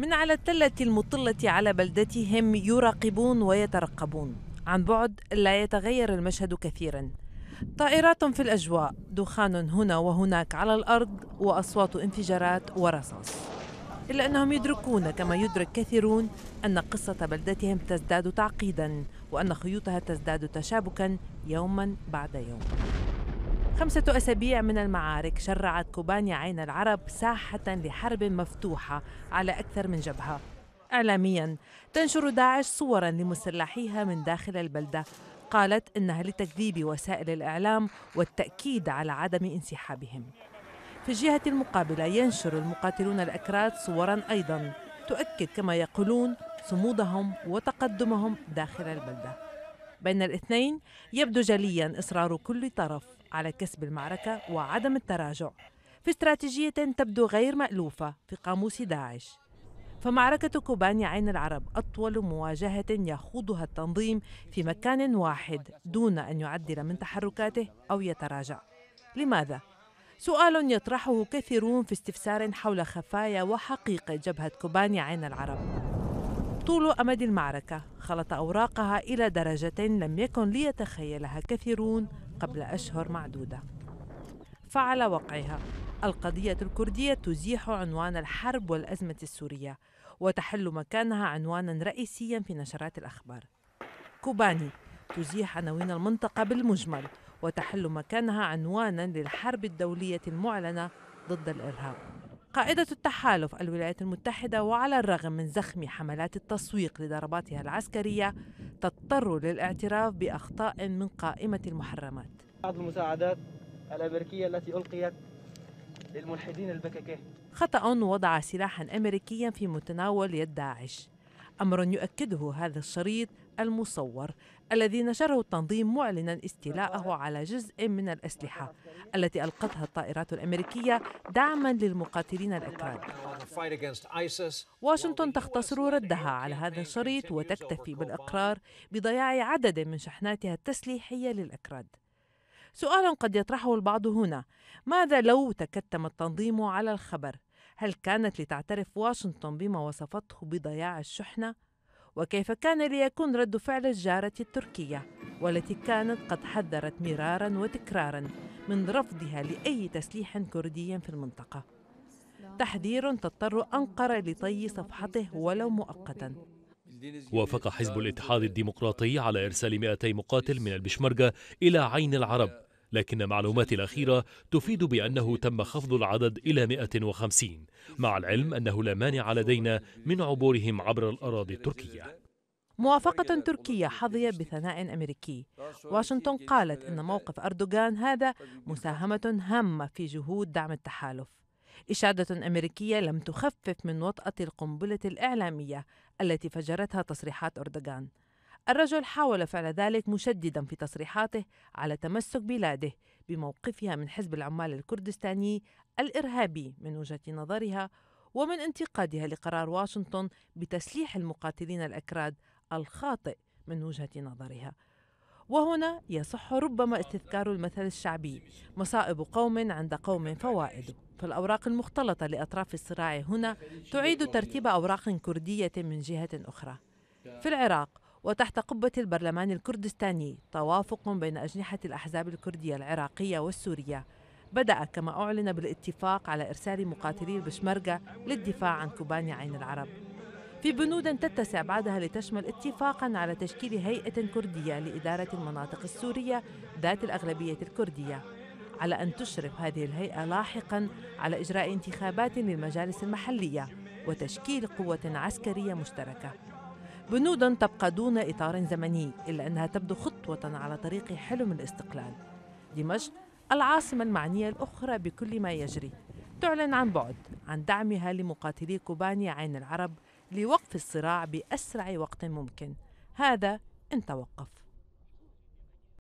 من على التلة المطلة على بلدتهم يراقبون ويترقبون عن بعد لا يتغير المشهد كثيرا طائرات في الأجواء دخان هنا وهناك على الأرض وأصوات انفجارات ورصاص إلا أنهم يدركون كما يدرك كثيرون أن قصة بلدتهم تزداد تعقيدا وأن خيوطها تزداد تشابكا يوما بعد يوم خمسة أسابيع من المعارك شرعت كوبانيا عين العرب ساحة لحرب مفتوحة على أكثر من جبهة إعلاميا تنشر داعش صورا لمسلحيها من داخل البلدة قالت إنها لتكذيب وسائل الإعلام والتأكيد على عدم انسحابهم في الجهة المقابلة ينشر المقاتلون الأكراد صورا أيضا تؤكد كما يقولون صمودهم وتقدمهم داخل البلده بين الاثنين يبدو جليا إصرار كل طرف على كسب المعركة وعدم التراجع في استراتيجية تبدو غير مألوفة في قاموس داعش فمعركة كوباني عين العرب أطول مواجهة يخوضها التنظيم في مكان واحد دون أن يعدل من تحركاته أو يتراجع لماذا؟ سؤال يطرحه كثيرون في استفسار حول خفايا وحقيقة جبهة كوباني عين العرب طول أمد المعركة خلط أوراقها إلى درجة لم يكن ليتخيلها كثيرون قبل أشهر معدودة فعلى وقعها القضية الكردية تزيح عنوان الحرب والأزمة السورية وتحل مكانها عنوانا رئيسيا في نشرات الأخبار كوباني تزيح عناوين المنطقة بالمجمل وتحل مكانها عنوانا للحرب الدولية المعلنة ضد الإرهاب قائدة التحالف الولايات المتحدة وعلى الرغم من زخم حملات التسويق لضرباتها العسكرية تضطر للاعتراف بأخطاء من قائمة المحرمات بعض المساعدات الأمريكية التي ألقيت للملحدين البككة خطأ وضع سلاحا أمريكيا في متناول يد داعش أمر يؤكده هذا الشريط المصور الذي نشره التنظيم معلنا استيلاءه على جزء من الأسلحة التي ألقتها الطائرات الأمريكية دعما للمقاتلين الأكراد واشنطن تختصر ردها على هذا الشريط وتكتفي بالإقرار بضياع عدد من شحناتها التسليحية للأكراد سؤال قد يطرحه البعض هنا ماذا لو تكتم التنظيم على الخبر هل كانت لتعترف واشنطن بما وصفته بضياع الشحنه وكيف كان ليكون رد فعل الجارة التركية والتي كانت قد حذرت مرارا وتكرارا من رفضها لأي تسليح كردي في المنطقة تحذير تضطر أنقرة لطي صفحته ولو مؤقتا وافق حزب الاتحاد الديمقراطي على إرسال 200 مقاتل من البشمركة إلى عين العرب لكن معلوماتي الأخيرة تفيد بأنه تم خفض العدد إلى 150 مع العلم أنه لا مانع لدينا من عبورهم عبر الأراضي التركية موافقة تركية حظيت بثناء أمريكي واشنطن قالت إن موقف أردوغان هذا مساهمة هامة في جهود دعم التحالف إشادة أمريكية لم تخفف من وطأة القنبلة الإعلامية التي فجرتها تصريحات أردوغان الرجل حاول فعل ذلك مشددا في تصريحاته على تمسك بلاده بموقفها من حزب العمال الكردستاني الارهابي من وجهه نظرها ومن انتقادها لقرار واشنطن بتسليح المقاتلين الاكراد الخاطئ من وجهه نظرها وهنا يصح ربما استذكار المثل الشعبي مصائب قوم عند قوم فوائد فالأوراق المختلطة لأطراف الصراع هنا تعيد ترتيب أوراق كردية من جهة أخرى في العراق وتحت قبة البرلمان الكردستاني توافق بين أجنحة الأحزاب الكردية العراقية والسورية بدأ كما أعلن بالاتفاق على إرسال مقاتلي البشمركة للدفاع عن كوباني عين العرب في بنود تتسع بعدها لتشمل اتفاقا على تشكيل هيئة كردية لإدارة المناطق السورية ذات الأغلبية الكردية على أن تشرف هذه الهيئة لاحقا على إجراء انتخابات للمجالس المحلية وتشكيل قوة عسكرية مشتركة بنود تبقى دون إطار زمني إلا أنها تبدو خطوة على طريق حلم الاستقلال دمشق العاصمة المعنية الأخرى بكل ما يجري تعلن عن بعد عن دعمها لمقاتلي كوباني عين العرب لوقف الصراع بأسرع وقت ممكن هذا إن توقف